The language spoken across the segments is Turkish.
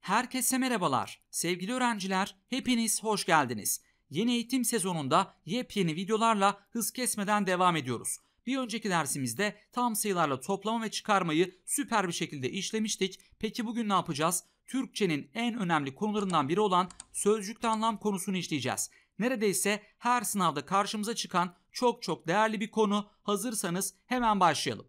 Herkese merhabalar. Sevgili öğrenciler, hepiniz hoş geldiniz. Yeni eğitim sezonunda yepyeni videolarla hız kesmeden devam ediyoruz. Bir önceki dersimizde tam sayılarla toplama ve çıkarmayı süper bir şekilde işlemiştik. Peki bugün ne yapacağız? Türkçenin en önemli konularından biri olan sözcükte anlam konusunu işleyeceğiz. Neredeyse her sınavda karşımıza çıkan çok çok değerli bir konu. Hazırsanız hemen başlayalım.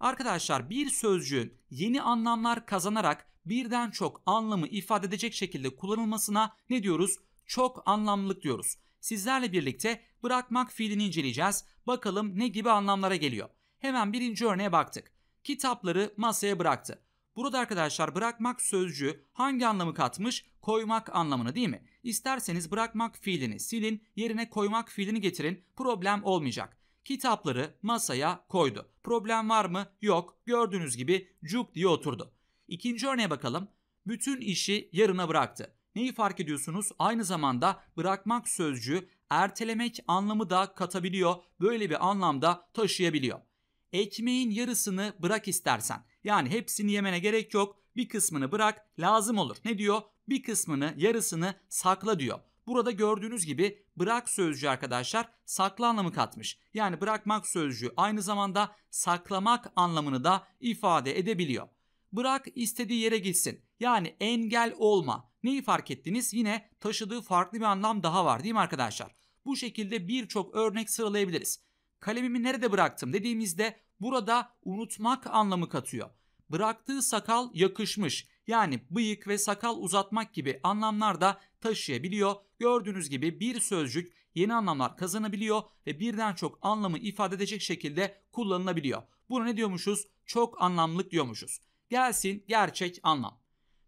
Arkadaşlar bir sözcüğün yeni anlamlar kazanarak birden çok anlamı ifade edecek şekilde kullanılmasına ne diyoruz? Çok anlamlılık diyoruz. Sizlerle birlikte bırakmak fiilini inceleyeceğiz. Bakalım ne gibi anlamlara geliyor. Hemen birinci örneğe baktık. Kitapları masaya bıraktı. Burada arkadaşlar bırakmak sözcüğü hangi anlamı katmış? Koymak anlamını değil mi? İsterseniz bırakmak fiilini silin, yerine koymak fiilini getirin. Problem olmayacak. Kitapları masaya koydu. Problem var mı? Yok. Gördüğünüz gibi cuk diye oturdu. İkinci örneğe bakalım. Bütün işi yarına bıraktı. Neyi fark ediyorsunuz? Aynı zamanda bırakmak sözcüğü ertelemek anlamı da katabiliyor. Böyle bir anlamda taşıyabiliyor. Ekmeğin yarısını bırak istersen. Yani hepsini yemene gerek yok. Bir kısmını bırak lazım olur. Ne diyor? Bir kısmını yarısını sakla diyor. Burada gördüğünüz gibi bırak sözcüğü arkadaşlar sakla anlamı katmış. Yani bırakmak sözcüğü aynı zamanda saklamak anlamını da ifade edebiliyor. Bırak istediği yere gitsin. Yani engel olma. Neyi fark ettiniz? Yine taşıdığı farklı bir anlam daha var değil mi arkadaşlar? Bu şekilde birçok örnek sıralayabiliriz. Kalemimi nerede bıraktım dediğimizde burada unutmak anlamı katıyor. Bıraktığı sakal yakışmış yani bıyık ve sakal uzatmak gibi anlamlar da taşıyabiliyor. Gördüğünüz gibi bir sözcük yeni anlamlar kazanabiliyor ve birden çok anlamı ifade edecek şekilde kullanılabiliyor. Buna ne diyormuşuz? Çok anlamlık diyormuşuz. Gelsin gerçek anlam.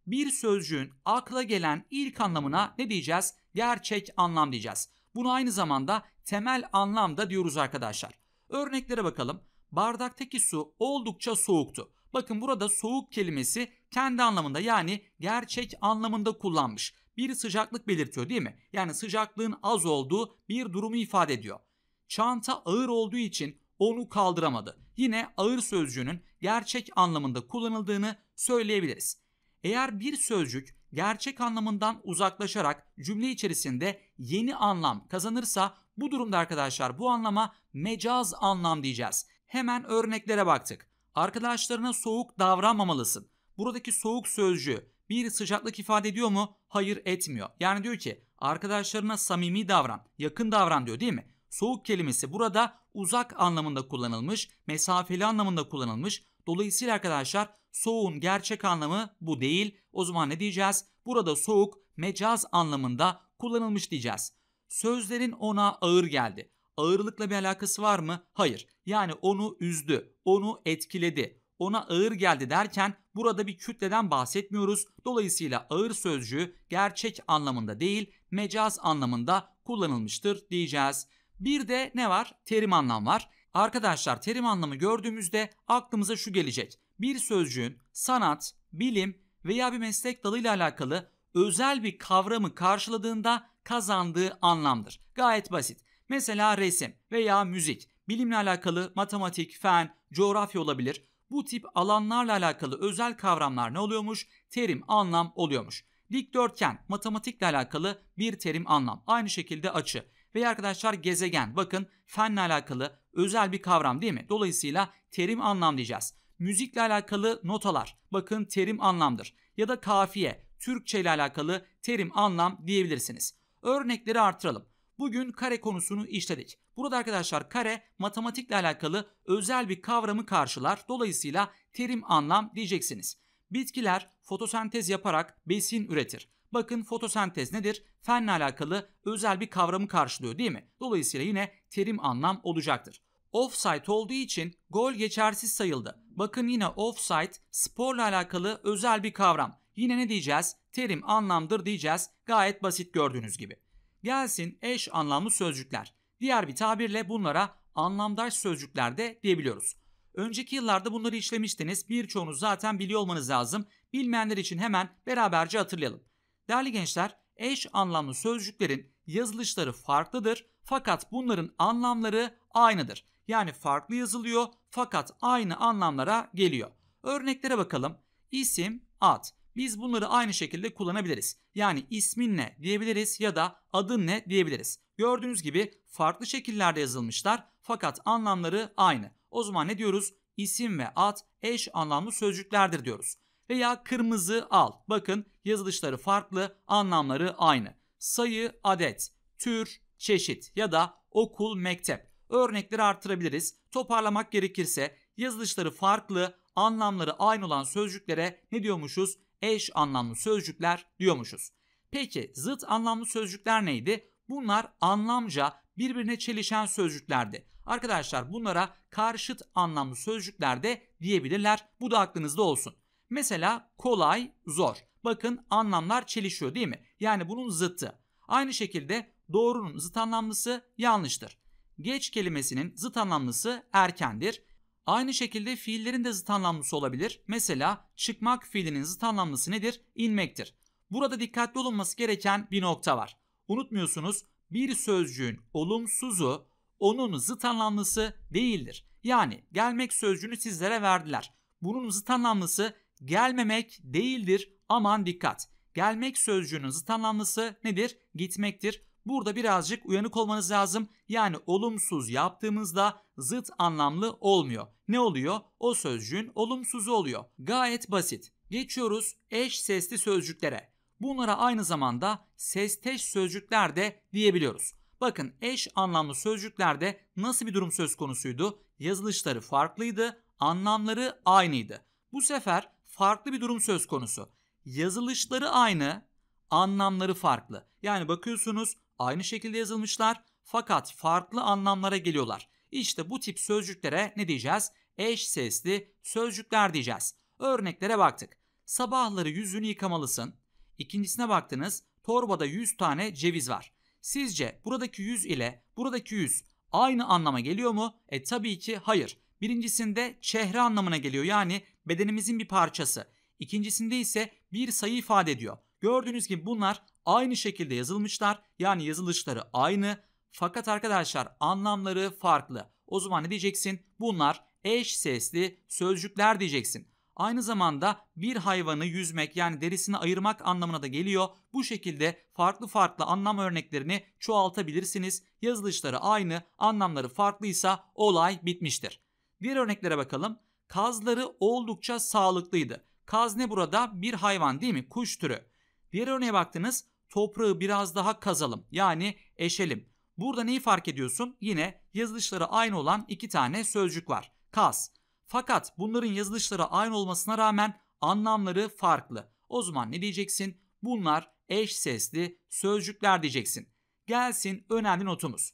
Bir sözcüğün akla gelen ilk anlamına ne diyeceğiz? Gerçek anlam diyeceğiz. Bunu aynı zamanda temel anlam da diyoruz arkadaşlar. Örneklere bakalım. Bardaktaki su oldukça soğuktu. Bakın burada soğuk kelimesi kendi anlamında yani gerçek anlamında kullanmış. Bir sıcaklık belirtiyor değil mi? Yani sıcaklığın az olduğu bir durumu ifade ediyor. Çanta ağır olduğu için onu kaldıramadı. Yine ağır sözcüğünün gerçek anlamında kullanıldığını söyleyebiliriz. Eğer bir sözcük gerçek anlamından uzaklaşarak cümle içerisinde yeni anlam kazanırsa bu durumda arkadaşlar bu anlama mecaz anlam diyeceğiz. Hemen örneklere baktık. Arkadaşlarına soğuk davranmamalısın. Buradaki soğuk sözcüğü bir sıcaklık ifade ediyor mu? Hayır etmiyor. Yani diyor ki arkadaşlarına samimi davran, yakın davran diyor değil mi? Soğuk kelimesi burada uzak anlamında kullanılmış, mesafeli anlamında kullanılmış. Dolayısıyla arkadaşlar soğuğun gerçek anlamı bu değil. O zaman ne diyeceğiz? Burada soğuk mecaz anlamında kullanılmış diyeceğiz. Sözlerin ona ağır geldi. Ağırlıkla bir alakası var mı? Hayır. Yani onu üzdü, onu etkiledi ona ağır geldi derken burada bir kütleden bahsetmiyoruz. Dolayısıyla ağır sözcüğü gerçek anlamında değil mecaz anlamında kullanılmıştır diyeceğiz. Bir de ne var? Terim anlam var. Arkadaşlar terim anlamı gördüğümüzde aklımıza şu gelecek. Bir sözcüğün sanat, bilim veya bir meslek dalıyla alakalı özel bir kavramı karşıladığında kazandığı anlamdır. Gayet basit. Mesela resim veya müzik, bilimle alakalı matematik, fen, coğrafya olabilir. Bu tip alanlarla alakalı özel kavramlar ne oluyormuş? Terim anlam oluyormuş. Dikdörtgen matematikle alakalı bir terim anlam. Aynı şekilde açı veya arkadaşlar gezegen bakın fenle alakalı özel bir kavram değil mi? Dolayısıyla terim anlam diyeceğiz. Müzikle alakalı notalar bakın terim anlamdır. Ya da kafiye Türkçe ile alakalı terim anlam diyebilirsiniz. Örnekleri artıralım. Bugün kare konusunu işledik. Burada arkadaşlar kare matematikle alakalı özel bir kavramı karşılar. Dolayısıyla terim anlam diyeceksiniz. Bitkiler fotosentez yaparak besin üretir. Bakın fotosentez nedir? Fenle alakalı özel bir kavramı karşılıyor değil mi? Dolayısıyla yine terim anlam olacaktır. Offside olduğu için gol geçersiz sayıldı. Bakın yine offside sporla alakalı özel bir kavram. Yine ne diyeceğiz? Terim anlamdır diyeceğiz. Gayet basit gördüğünüz gibi gelsin eş anlamlı sözcükler. Diğer bir tabirle bunlara anlamdaş sözcükler de diyebiliyoruz. Önceki yıllarda bunları işlemiştiniz. Birçoğunu zaten biliyor olmanız lazım. Bilmeyenler için hemen beraberce hatırlayalım. Değerli gençler, eş anlamlı sözcüklerin yazılışları farklıdır fakat bunların anlamları aynıdır. Yani farklı yazılıyor fakat aynı anlamlara geliyor. Örneklere bakalım. İsim, ad. Biz bunları aynı şekilde kullanabiliriz. Yani ismin ne diyebiliriz ya da adın ne diyebiliriz. Gördüğünüz gibi farklı şekillerde yazılmışlar fakat anlamları aynı. O zaman ne diyoruz? İsim ve ad eş anlamlı sözcüklerdir diyoruz. Veya kırmızı al. Bakın yazılışları farklı, anlamları aynı. Sayı, adet, tür, çeşit ya da okul, mektep. Örnekleri artırabiliriz. Toparlamak gerekirse yazılışları farklı, anlamları aynı olan sözcüklere ne diyormuşuz? eş anlamlı sözcükler diyormuşuz. Peki zıt anlamlı sözcükler neydi? Bunlar anlamca birbirine çelişen sözcüklerdi. Arkadaşlar bunlara karşıt anlamlı sözcükler de diyebilirler. Bu da aklınızda olsun. Mesela kolay, zor. Bakın anlamlar çelişiyor değil mi? Yani bunun zıttı. Aynı şekilde doğrunun zıt anlamlısı yanlıştır. Geç kelimesinin zıt anlamlısı erkendir. Aynı şekilde fiillerin de zıt anlamlısı olabilir. Mesela çıkmak fiilinin zıt anlamlısı nedir? İnmektir. Burada dikkatli olunması gereken bir nokta var. Unutmuyorsunuz bir sözcüğün olumsuzu onun zıt anlamlısı değildir. Yani gelmek sözcüğünü sizlere verdiler. Bunun zıt anlamlısı gelmemek değildir. Aman dikkat. Gelmek sözcüğünün zıt anlamlısı nedir? Gitmektir. Burada birazcık uyanık olmanız lazım. Yani olumsuz yaptığımızda zıt anlamlı olmuyor. Ne oluyor? O sözcüğün olumsuzu oluyor. Gayet basit. Geçiyoruz eş sesli sözcüklere. Bunlara aynı zamanda sesteş sözcükler de diyebiliyoruz. Bakın eş anlamlı sözcüklerde nasıl bir durum söz konusuydu? Yazılışları farklıydı, anlamları aynıydı. Bu sefer farklı bir durum söz konusu. Yazılışları aynı, anlamları farklı. Yani bakıyorsunuz aynı şekilde yazılmışlar fakat farklı anlamlara geliyorlar. İşte bu tip sözcüklere ne diyeceğiz? Eş sesli sözcükler diyeceğiz. Örneklere baktık. Sabahları yüzünü yıkamalısın. İkincisine baktınız. Torbada 100 tane ceviz var. Sizce buradaki 100 ile buradaki 100 aynı anlama geliyor mu? E tabii ki hayır. Birincisinde çehre anlamına geliyor yani bedenimizin bir parçası. İkincisinde ise bir sayı ifade ediyor. Gördüğünüz gibi bunlar aynı şekilde yazılmışlar. Yani yazılışları aynı fakat arkadaşlar anlamları farklı. O zaman ne diyeceksin? Bunlar eş sesli sözcükler diyeceksin. Aynı zamanda bir hayvanı yüzmek yani derisini ayırmak anlamına da geliyor. Bu şekilde farklı farklı anlam örneklerini çoğaltabilirsiniz. Yazılışları aynı, anlamları farklıysa olay bitmiştir. Bir örneklere bakalım. Kazları oldukça sağlıklıydı. Kaz ne burada? Bir hayvan değil mi? Kuş türü. Diğer örneğe baktınız toprağı biraz daha kazalım yani eşelim. Burada neyi fark ediyorsun? Yine yazılışları aynı olan iki tane sözcük var. Kaz. Fakat bunların yazılışları aynı olmasına rağmen anlamları farklı. O zaman ne diyeceksin? Bunlar eş sesli sözcükler diyeceksin. Gelsin önemli notumuz.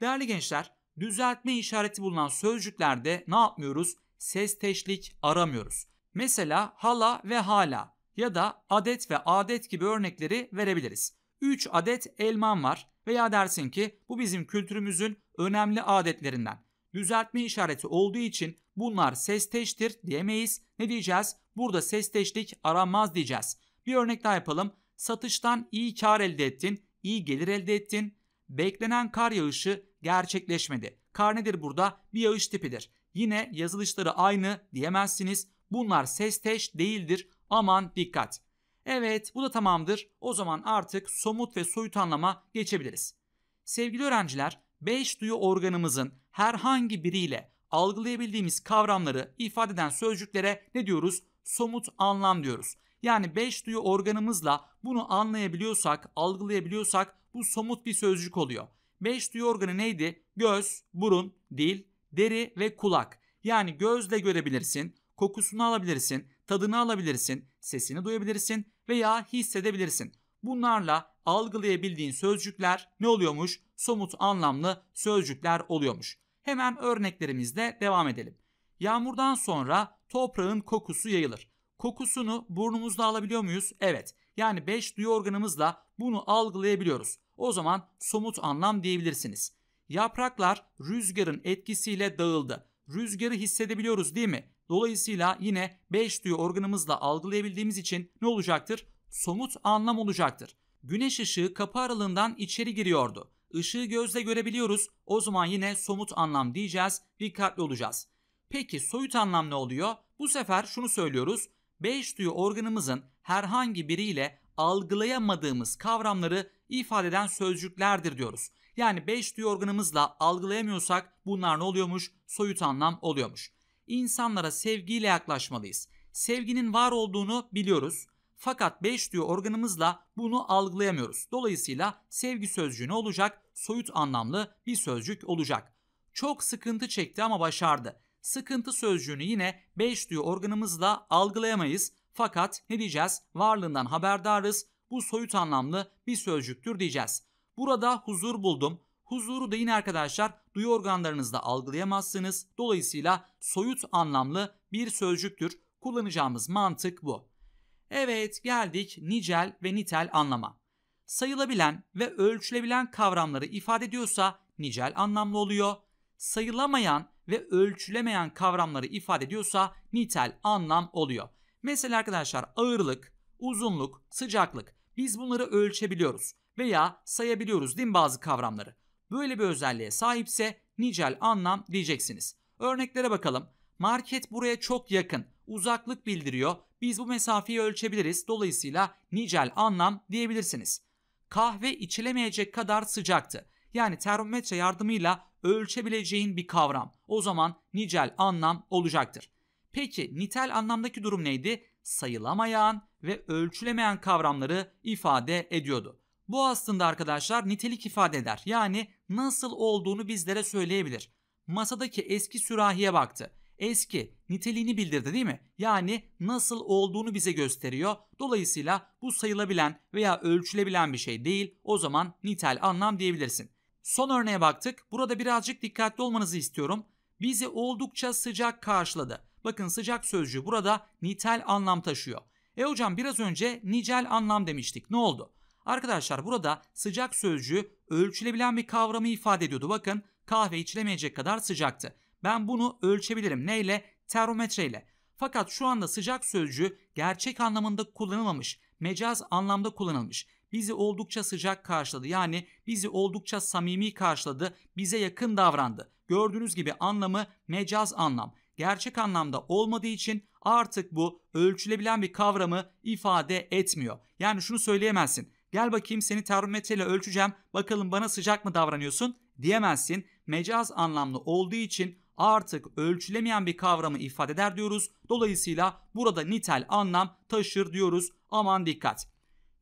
Değerli gençler, düzeltme işareti bulunan sözcüklerde ne yapmıyoruz? Ses teşlik aramıyoruz. Mesela hala ve hala ya da adet ve adet gibi örnekleri verebiliriz. 3 adet elman var veya dersin ki bu bizim kültürümüzün önemli adetlerinden. Düzeltme işareti olduğu için bunlar sesteştir diyemeyiz. Ne diyeceğiz? Burada sesteşlik aranmaz diyeceğiz. Bir örnek daha yapalım. Satıştan iyi kar elde ettin, iyi gelir elde ettin. Beklenen kar yağışı gerçekleşmedi. Kar nedir burada? Bir yağış tipidir. Yine yazılışları aynı diyemezsiniz. Bunlar sesteş değildir. Aman dikkat. Evet bu da tamamdır. O zaman artık somut ve soyut anlama geçebiliriz. Sevgili öğrenciler, beş duyu organımızın herhangi biriyle algılayabildiğimiz kavramları ifade eden sözcüklere ne diyoruz? Somut anlam diyoruz. Yani beş duyu organımızla bunu anlayabiliyorsak, algılayabiliyorsak bu somut bir sözcük oluyor. Beş duyu organı neydi? Göz, burun, dil, deri ve kulak. Yani gözle görebilirsin, kokusunu alabilirsin, tadını alabilirsin, sesini duyabilirsin veya hissedebilirsin. Bunlarla algılayabildiğin sözcükler ne oluyormuş? Somut anlamlı sözcükler oluyormuş. Hemen örneklerimizle devam edelim. Yağmurdan sonra toprağın kokusu yayılır. Kokusunu burnumuzda alabiliyor muyuz? Evet. Yani 5 duyu organımızla bunu algılayabiliyoruz. O zaman somut anlam diyebilirsiniz. Yapraklar rüzgarın etkisiyle dağıldı. Rüzgarı hissedebiliyoruz değil mi? Dolayısıyla yine 5 duyu organımızla algılayabildiğimiz için ne olacaktır? Somut anlam olacaktır. Güneş ışığı kapı aralığından içeri giriyordu. Işığı gözle görebiliyoruz. O zaman yine somut anlam diyeceğiz. Dikkatli olacağız. Peki soyut anlam ne oluyor? Bu sefer şunu söylüyoruz. 5 duyu organımızın herhangi biriyle algılayamadığımız kavramları ifade eden sözcüklerdir diyoruz. Yani 5 duyu organımızla algılayamıyorsak bunlar ne oluyormuş? Soyut anlam oluyormuş insanlara sevgiyle yaklaşmalıyız. Sevginin var olduğunu biliyoruz. Fakat 5 diyor organımızla bunu algılayamıyoruz. Dolayısıyla sevgi sözcüğü ne olacak? Soyut anlamlı bir sözcük olacak. Çok sıkıntı çekti ama başardı. Sıkıntı sözcüğünü yine 5 diyor organımızla algılayamayız. Fakat ne diyeceğiz? Varlığından haberdarız. Bu soyut anlamlı bir sözcüktür diyeceğiz. Burada huzur buldum. Huzuru da yine arkadaşlar duyu organlarınızda algılayamazsınız. Dolayısıyla soyut anlamlı bir sözcüktür. Kullanacağımız mantık bu. Evet geldik nicel ve nitel anlama. Sayılabilen ve ölçülebilen kavramları ifade ediyorsa nicel anlamlı oluyor. Sayılamayan ve ölçülemeyen kavramları ifade ediyorsa nitel anlam oluyor. Mesela arkadaşlar ağırlık, uzunluk, sıcaklık biz bunları ölçebiliyoruz veya sayabiliyoruz değil mi bazı kavramları? böyle bir özelliğe sahipse nicel anlam diyeceksiniz. Örneklere bakalım. Market buraya çok yakın, uzaklık bildiriyor. Biz bu mesafeyi ölçebiliriz. Dolayısıyla nicel anlam diyebilirsiniz. Kahve içilemeyecek kadar sıcaktı. Yani termometre yardımıyla ölçebileceğin bir kavram. O zaman nicel anlam olacaktır. Peki nitel anlamdaki durum neydi? Sayılamayan ve ölçülemeyen kavramları ifade ediyordu. Bu aslında arkadaşlar nitelik ifade eder. Yani nasıl olduğunu bizlere söyleyebilir. Masadaki eski sürahiye baktı. Eski niteliğini bildirdi değil mi? Yani nasıl olduğunu bize gösteriyor. Dolayısıyla bu sayılabilen veya ölçülebilen bir şey değil. O zaman nitel anlam diyebilirsin. Son örneğe baktık. Burada birazcık dikkatli olmanızı istiyorum. Bizi oldukça sıcak karşıladı. Bakın sıcak sözcüğü burada nitel anlam taşıyor. E hocam biraz önce nicel anlam demiştik. Ne oldu? Arkadaşlar burada sıcak sözcüğü ölçülebilen bir kavramı ifade ediyordu. Bakın kahve içilemeyecek kadar sıcaktı. Ben bunu ölçebilirim. Neyle? Termometreyle. Fakat şu anda sıcak sözcüğü gerçek anlamında kullanılmamış, mecaz anlamda kullanılmış. Bizi oldukça sıcak karşıladı. Yani bizi oldukça samimi karşıladı, bize yakın davrandı. Gördüğünüz gibi anlamı mecaz anlam. Gerçek anlamda olmadığı için artık bu ölçülebilen bir kavramı ifade etmiyor. Yani şunu söyleyemezsin. Gel bakayım seni termometreyle ölçeceğim. Bakalım bana sıcak mı davranıyorsun? Diyemezsin. Mecaz anlamlı olduğu için artık ölçülemeyen bir kavramı ifade eder diyoruz. Dolayısıyla burada nitel anlam taşır diyoruz. Aman dikkat.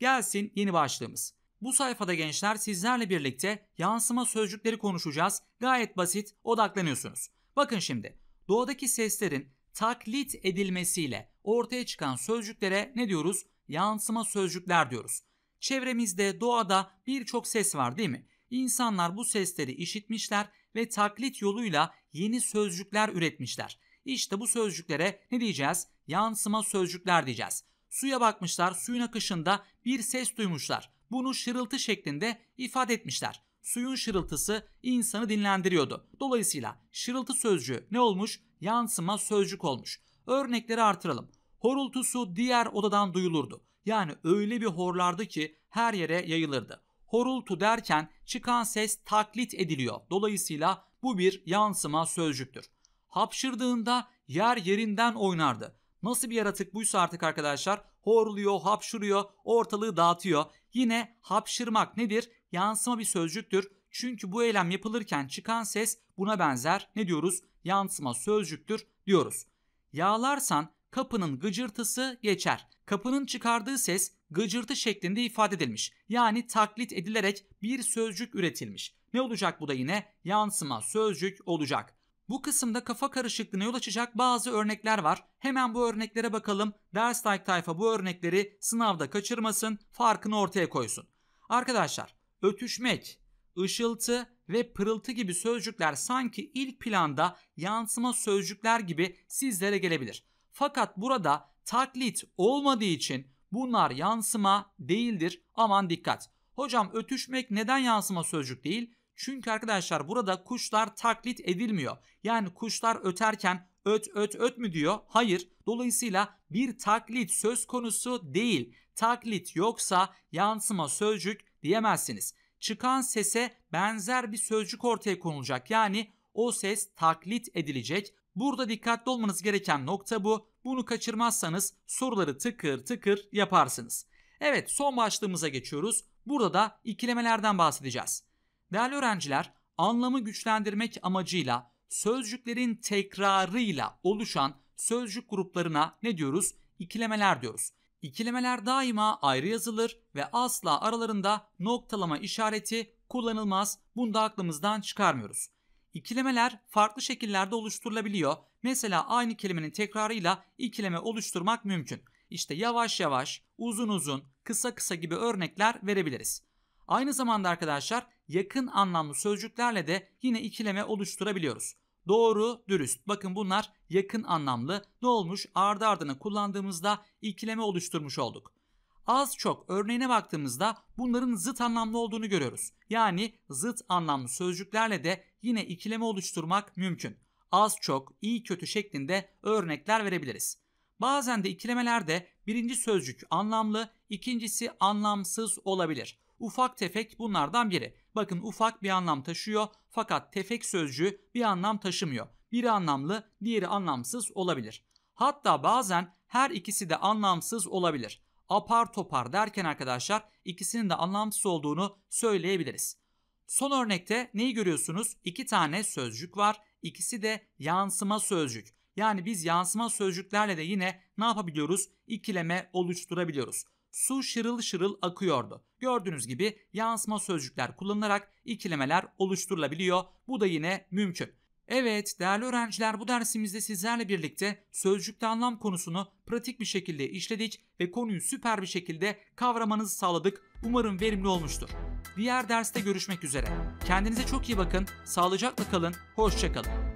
Gelsin yeni başlığımız. Bu sayfada gençler sizlerle birlikte yansıma sözcükleri konuşacağız. Gayet basit odaklanıyorsunuz. Bakın şimdi doğadaki seslerin taklit edilmesiyle ortaya çıkan sözcüklere ne diyoruz? Yansıma sözcükler diyoruz. Çevremizde, doğada birçok ses var değil mi? İnsanlar bu sesleri işitmişler ve taklit yoluyla yeni sözcükler üretmişler. İşte bu sözcüklere ne diyeceğiz? Yansıma sözcükler diyeceğiz. Suya bakmışlar, suyun akışında bir ses duymuşlar. Bunu şırıltı şeklinde ifade etmişler. Suyun şırıltısı insanı dinlendiriyordu. Dolayısıyla şırıltı sözcüğü ne olmuş? Yansıma sözcük olmuş. Örnekleri artıralım. Horultusu diğer odadan duyulurdu. Yani öyle bir horlardı ki her yere yayılırdı. Horultu derken çıkan ses taklit ediliyor. Dolayısıyla bu bir yansıma sözcüktür. Hapşırdığında yer yerinden oynardı. Nasıl bir yaratık buysa artık arkadaşlar horluyor, hapşuruyor, ortalığı dağıtıyor. Yine hapşırmak nedir? Yansıma bir sözcüktür. Çünkü bu eylem yapılırken çıkan ses buna benzer. Ne diyoruz? Yansıma sözcüktür diyoruz. Yağlarsan kapının gıcırtısı geçer. Kapının çıkardığı ses gıcırtı şeklinde ifade edilmiş. Yani taklit edilerek bir sözcük üretilmiş. Ne olacak bu da yine? Yansıma sözcük olacak. Bu kısımda kafa karışıklığına yol açacak bazı örnekler var. Hemen bu örneklere bakalım. Ders like tayfa bu örnekleri sınavda kaçırmasın, farkını ortaya koysun. Arkadaşlar, ötüşmek, ışıltı ve pırıltı gibi sözcükler sanki ilk planda yansıma sözcükler gibi sizlere gelebilir. Fakat burada taklit olmadığı için bunlar yansıma değildir. Aman dikkat. Hocam ötüşmek neden yansıma sözcük değil? Çünkü arkadaşlar burada kuşlar taklit edilmiyor. Yani kuşlar öterken öt öt öt mü diyor? Hayır. Dolayısıyla bir taklit söz konusu değil. Taklit yoksa yansıma sözcük diyemezsiniz. Çıkan sese benzer bir sözcük ortaya konulacak. Yani o ses taklit edilecek. Burada dikkatli olmanız gereken nokta bu. Bunu kaçırmazsanız soruları tıkır tıkır yaparsınız. Evet son başlığımıza geçiyoruz. Burada da ikilemelerden bahsedeceğiz. Değerli öğrenciler anlamı güçlendirmek amacıyla sözcüklerin tekrarıyla oluşan sözcük gruplarına ne diyoruz? İkilemeler diyoruz. İkilemeler daima ayrı yazılır ve asla aralarında noktalama işareti kullanılmaz. Bunu da aklımızdan çıkarmıyoruz. İkilemeler farklı şekillerde oluşturulabiliyor. Mesela aynı kelimenin tekrarıyla ikileme oluşturmak mümkün. İşte yavaş yavaş, uzun uzun, kısa kısa gibi örnekler verebiliriz. Aynı zamanda arkadaşlar yakın anlamlı sözcüklerle de yine ikileme oluşturabiliyoruz. Doğru, dürüst. Bakın bunlar yakın anlamlı. Ne olmuş? Ardı ardına kullandığımızda ikileme oluşturmuş olduk. Az çok örneğine baktığımızda bunların zıt anlamlı olduğunu görüyoruz. Yani zıt anlamlı sözcüklerle de yine ikileme oluşturmak mümkün. Az çok, iyi kötü şeklinde örnekler verebiliriz. Bazen de ikilemelerde birinci sözcük anlamlı, ikincisi anlamsız olabilir. Ufak tefek bunlardan biri. Bakın ufak bir anlam taşıyor fakat tefek sözcüğü bir anlam taşımıyor. Biri anlamlı, diğeri anlamsız olabilir. Hatta bazen her ikisi de anlamsız olabilir. Apar topar derken arkadaşlar ikisinin de anlamsız olduğunu söyleyebiliriz. Son örnekte neyi görüyorsunuz? İki tane sözcük var. İkisi de yansıma sözcük. Yani biz yansıma sözcüklerle de yine ne yapabiliyoruz? İkileme oluşturabiliyoruz. Su şırıl şırıl akıyordu. Gördüğünüz gibi yansıma sözcükler kullanılarak ikilemeler oluşturulabiliyor. Bu da yine mümkün. Evet değerli öğrenciler bu dersimizde sizlerle birlikte sözcükte anlam konusunu pratik bir şekilde işledik ve konuyu süper bir şekilde kavramanızı sağladık. Umarım verimli olmuştur. Diğer derste görüşmek üzere. Kendinize çok iyi bakın, sağlıcakla kalın, hoşçakalın.